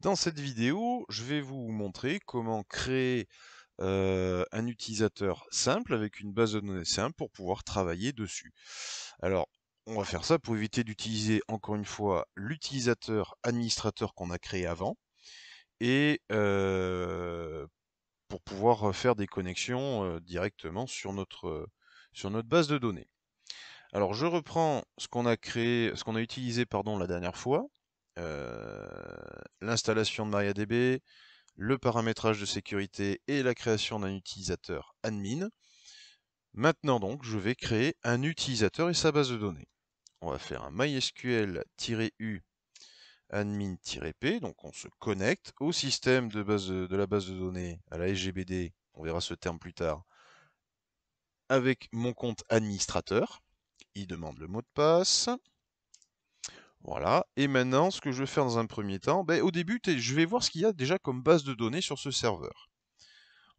Dans cette vidéo, je vais vous montrer comment créer euh, un utilisateur simple avec une base de données simple pour pouvoir travailler dessus. Alors, on va faire ça pour éviter d'utiliser encore une fois l'utilisateur administrateur qu'on a créé avant et euh, pour pouvoir faire des connexions euh, directement sur notre, sur notre base de données. Alors je reprends ce qu'on a créé, ce qu'on a utilisé pardon, la dernière fois. Euh, l'installation de MariaDB, le paramétrage de sécurité et la création d'un utilisateur admin. Maintenant donc, je vais créer un utilisateur et sa base de données. On va faire un mysql-u admin-p, donc on se connecte au système de, base de, la base de données, à la SGBD, on verra ce terme plus tard, avec mon compte administrateur. Il demande le mot de passe. Voilà, et maintenant, ce que je vais faire dans un premier temps, ben, au début, je vais voir ce qu'il y a déjà comme base de données sur ce serveur.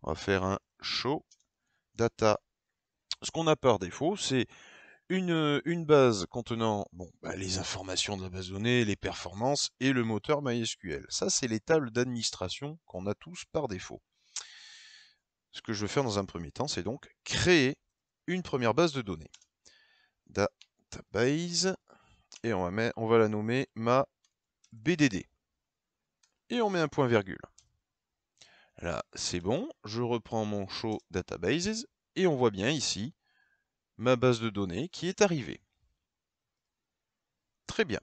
On va faire un show data. Ce qu'on a par défaut, c'est une, base contenant bon, ben, les informations de la base de données, les performances et le moteur MySQL. Ça, c'est les tables d'administration qu'on a tous par défaut. Ce que je vais faire dans un premier temps, c'est donc créer une première base de données. Database, et on va, on va la nommer ma BDD. Et on met un point virgule. Là, c'est bon. Je reprends mon show databases et on voit bien ici ma base de données qui est arrivée. Très bien.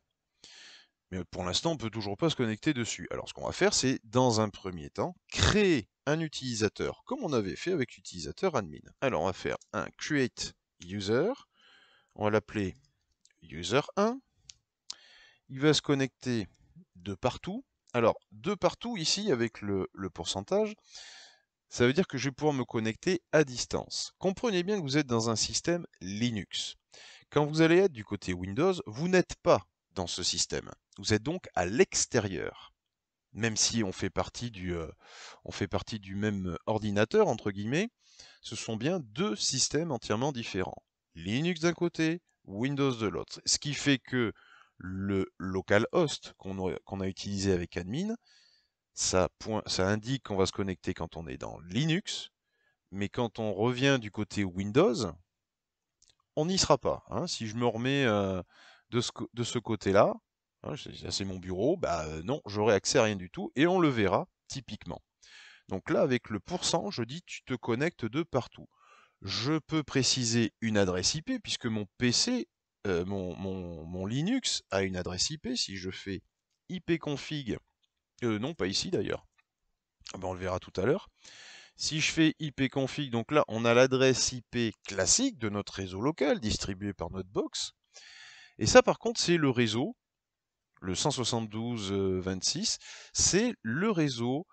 Mais pour l'instant, on ne peut toujours pas se connecter dessus. Alors, ce qu'on va faire, c'est, dans un premier temps, créer un utilisateur, comme on avait fait avec l'utilisateur admin. Alors, on va faire un create user. On va l'appeler user 1. Il va se connecter de partout. Alors, de partout ici, avec le, pourcentage, ça veut dire que je vais pouvoir me connecter à distance. Comprenez bien que vous êtes dans un système Linux. Quand vous allez être du côté Windows, vous n'êtes pas dans ce système. Vous êtes donc à l'extérieur. Même si on fait, partie du, euh, on fait partie du même ordinateur, entre guillemets, ce sont bien deux systèmes entièrement différents. Linux d'un côté, Windows de l'autre. Ce qui fait que le localhost qu'on a, utilisé avec admin, ça, indique qu'on va se connecter quand on est dans Linux, mais quand on revient du côté Windows, on n'y sera pas. Hein. Si je me remets euh, de ce, côté-là, hein, c'est mon bureau, bah euh, non, j'aurai accès à rien du tout, et on le verra typiquement. Donc là, avec le pourcent, je dis tu te connectes de partout je peux préciser une adresse IP puisque mon PC, euh, mon, Linux a une adresse IP. Si je fais ipconfig, euh, non pas ici d'ailleurs, ah ben, on le verra tout à l'heure. Si je fais ipconfig, donc là on a l'adresse IP classique de notre réseau local distribué par notre box. Et ça par contre c'est le réseau, le 172.26, euh, c'est le réseau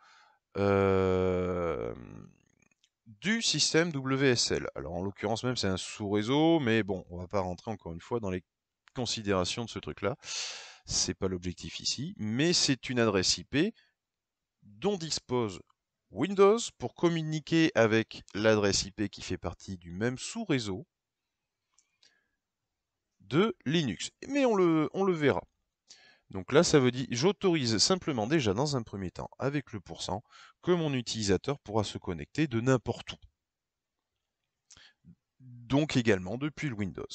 du système WSL. Alors en l'occurrence même c'est un sous-réseau, mais bon, on va pas rentrer encore une fois dans les considérations de ce truc-là. C'est pas l'objectif ici, mais c'est une adresse IP dont dispose Windows pour communiquer avec l'adresse IP qui fait partie du même sous-réseau de Linux. Mais on le, on le verra. Donc là, ça veut dire j'autorise simplement déjà dans un premier temps avec le pourcent que mon utilisateur pourra se connecter de n'importe où. Donc également depuis le Windows.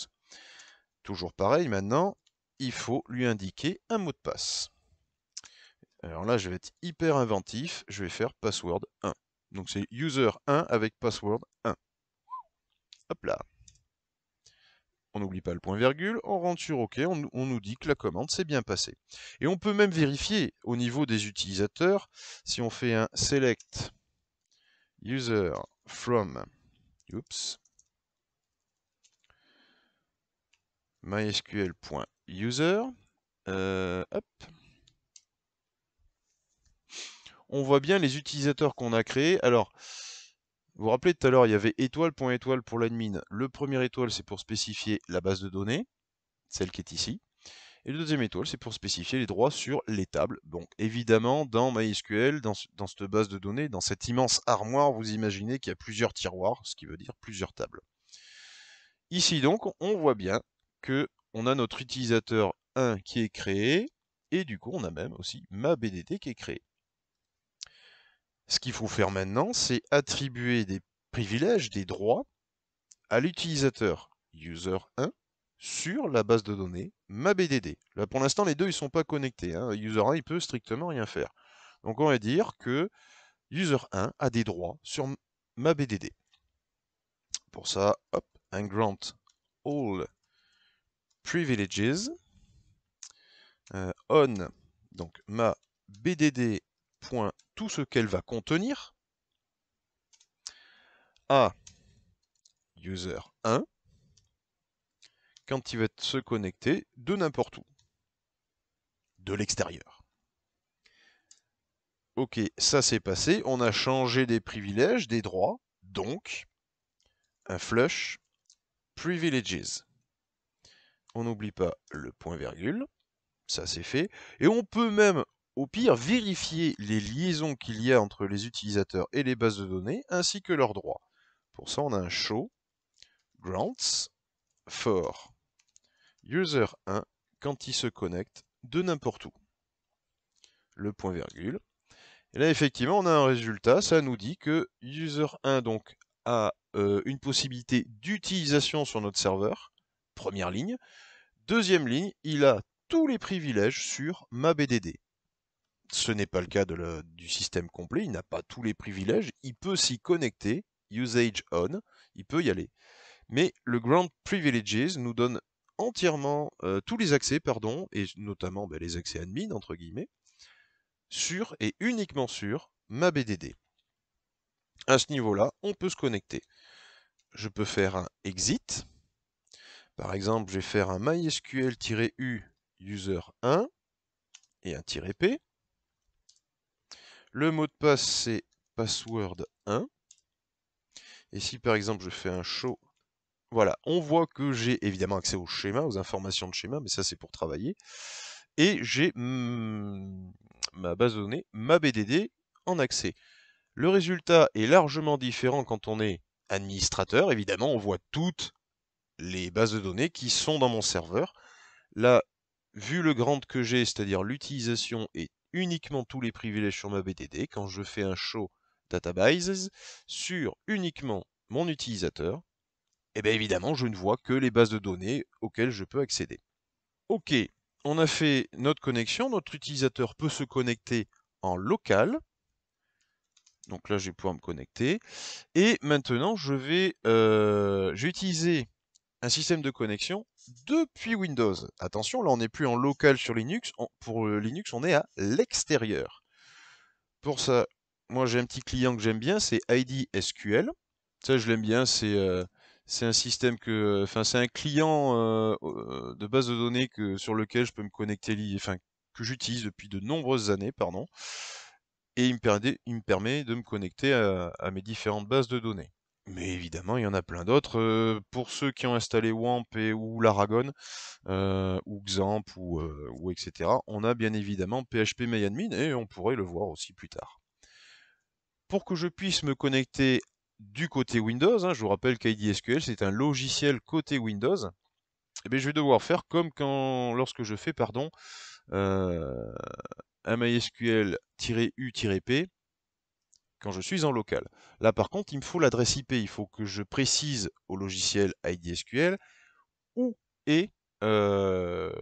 Toujours pareil maintenant, il faut lui indiquer un mot de passe. Alors là, je vais être hyper inventif, je vais faire password 1. Donc c'est user 1 avec password 1. Hop là on n'oublie pas le point-virgule, on rentre sur OK, on, nous dit que la commande s'est bien passée. Et on peut même vérifier au niveau des utilisateurs, si on fait un select user from oops, mysql.user, euh, on voit bien les utilisateurs qu'on a créés. Alors, vous vous rappelez tout à l'heure, il y avait étoile, point étoile pour l'admin. Le premier étoile, c'est pour spécifier la base de données, celle qui est ici. Et le deuxième étoile, c'est pour spécifier les droits sur les tables. Donc évidemment, dans MySQL, dans, cette base de données, dans cette immense armoire, vous imaginez qu'il y a plusieurs tiroirs, ce qui veut dire plusieurs tables. Ici donc, on voit bien que on a notre utilisateur 1 qui est créé, et du coup on a même aussi ma BDT qui est créée. Ce qu'il faut faire maintenant, c'est attribuer des privilèges, des droits à l'utilisateur user 1 sur la base de données MaBDD. Là, pour l'instant, les deux ne sont pas connectés. Hein. User 1, il peut strictement rien faire. Donc, on va dire que user 1 a des droits sur ma BDD. Pour ça, hop, un grant all privileges euh, on, donc BDD point tout ce qu'elle va contenir à user 1 quand il va se connecter de n'importe où, de l'extérieur. Ok, ça s'est passé, on a changé des privilèges, des droits, donc un flush privileges. On n'oublie pas le point virgule, ça c'est fait, et on peut même au pire, vérifier les liaisons qu'il y a entre les utilisateurs et les bases de données, ainsi que leurs droits. Pour ça, on a un show grants for user 1 quand il se connecte de n'importe où. Le point virgule. Et là, effectivement, on a un résultat. Ça nous dit que user 1 donc, a euh, une possibilité d'utilisation sur notre serveur. Première ligne. Deuxième ligne, il a tous les privilèges sur ma BDD ce n'est pas le cas du système complet, il n'a pas tous les privilèges, il peut s'y connecter, usage on, il peut y aller. Mais le Grand Privileges nous donne entièrement euh, tous les accès, pardon, et notamment ben, les accès admin, entre guillemets, sur et uniquement sur ma BDD. À ce niveau-là, on peut se connecter. Je peux faire un exit. Par exemple, je vais faire un mysql-u user1 et un -p. Le mot de passe, c'est password 1. Et si par exemple je fais un show, voilà, on voit que j'ai évidemment accès au schéma, aux informations de schéma, mais ça c'est pour travailler. Et j'ai ma base de données, ma BDD en accès. Le résultat est largement différent quand on est administrateur. Évidemment, on voit toutes les bases de données qui sont dans mon serveur. Là, vu le grand que j'ai, c'est-à-dire l'utilisation est uniquement tous les privilèges sur ma BDD quand je fais un show databases sur uniquement mon utilisateur, et eh bien évidemment, je ne vois que les bases de données auxquelles je peux accéder. Ok, on a fait notre connexion, notre utilisateur peut se connecter en local. Donc là, je vais pouvoir me connecter. Et maintenant, je vais, euh, un système de connexion depuis Windows. Attention, là on n'est plus en local sur Linux, pour euh, Linux on est à l'extérieur. Pour ça, moi j'ai un petit client que j'aime bien, c'est ID SQL. Ça je l'aime bien, euh, c'est un système que, enfin c'est un client euh, de base de données que, sur lequel je peux me connecter, enfin que j'utilise depuis de nombreuses années, pardon. Et il me, permet, de me connecter à mes différentes bases de données. Mais évidemment, il y en a plein d'autres. pour ceux qui ont installé WAMP ou l'Aragon, ou Xamp ou, etc., on a bien évidemment PHP MyAdmin et on pourrait le voir aussi plus tard. Pour que je puisse me connecter du côté Windows, hein, je vous rappelle qu'IDSQL c'est un logiciel côté Windows, et eh bien, je vais devoir faire comme quand, lorsque je fais pardon, un MySQL-U-P quand je suis en local. Là, par contre, il me faut l'adresse IP. Il faut que je précise au logiciel IDSQL où est, euh,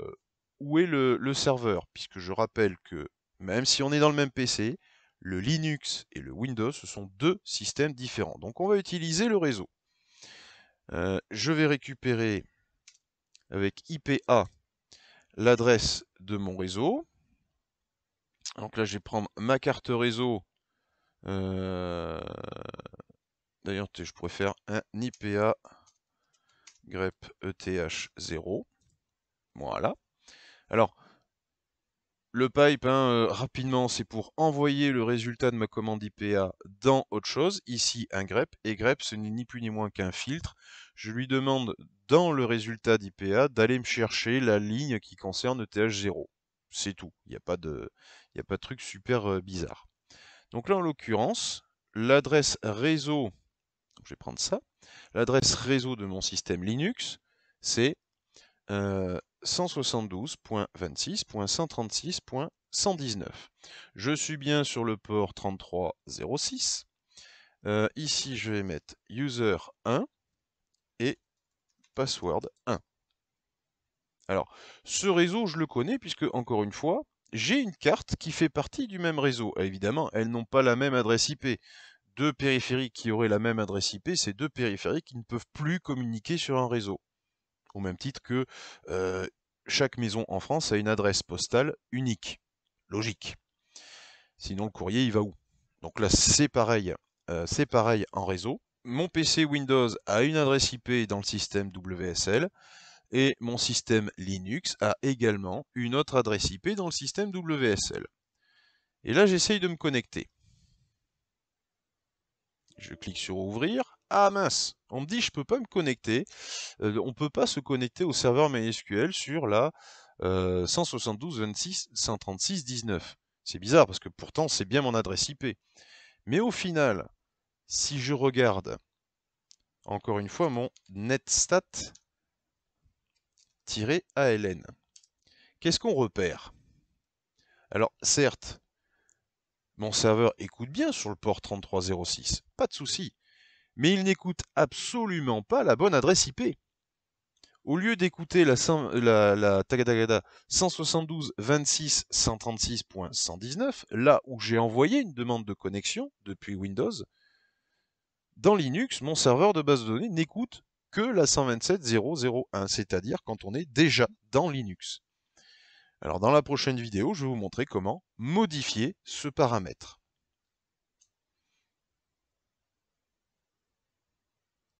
où est le, serveur. Puisque je rappelle que même si on est dans le même PC, le Linux et le Windows, ce sont deux systèmes différents. Donc on va utiliser le réseau. Euh, je vais récupérer avec IPA l'adresse de mon réseau. Donc là, je vais prendre ma carte réseau euh, d'ailleurs, je pourrais faire un IPA grep ETH 0. Voilà. Alors, le pipe, hein, euh, rapidement, c'est pour envoyer le résultat de ma commande IPA dans autre chose. Ici, un grep. Et grep, ce n'est ni plus ni moins qu'un filtre. Je lui demande, dans le résultat d'IPA, d'aller me chercher la ligne qui concerne ETH0. C'est tout. Il n'y a, pas de, a pas de truc super euh, bizarre. Donc là, en l'occurrence, l'adresse réseau, je vais prendre ça, l'adresse réseau de mon système Linux, c'est 172.26.136.119. Euh, je suis bien sur le port 3306. Euh, ici, je vais mettre user 1 et password 1. Alors, ce réseau, je le connais puisque, encore une fois, j'ai une carte qui fait partie du même réseau. Ah, évidemment, elles n'ont pas la même adresse IP. Deux périphériques qui auraient la même adresse IP, c'est deux périphériques qui ne peuvent plus communiquer sur un réseau. Au même titre que euh, chaque maison en France a une adresse postale unique. Logique. Sinon, le courrier, il va où Donc là, c'est pareil. Euh, c'est pareil en réseau. Mon PC Windows a une adresse IP dans le système WSL et mon système Linux a également une autre adresse IP dans le système WSL. Et là, j'essaye de me connecter. Je clique sur ouvrir. Ah mince, on me dit je ne peux pas me connecter. Euh, on ne peut pas se connecter au serveur MySQL sur la 172.26.136.19. Euh, c'est bizarre parce que pourtant c'est bien mon adresse IP. Mais au final, si je regarde encore une fois mon netstat Qu'est-ce qu'on repère Alors certes, mon serveur écoute bien sur le port 3306, pas de souci, mais il n'écoute absolument pas la bonne adresse IP. Au lieu d'écouter la, la, 172.26.136.119, là où j'ai envoyé une demande de connexion depuis Windows, dans Linux, mon serveur de base de données n'écoute que la 127.0.0.1, c'est-à-dire quand on est déjà dans Linux. Alors dans la prochaine vidéo, je vais vous montrer comment modifier ce paramètre.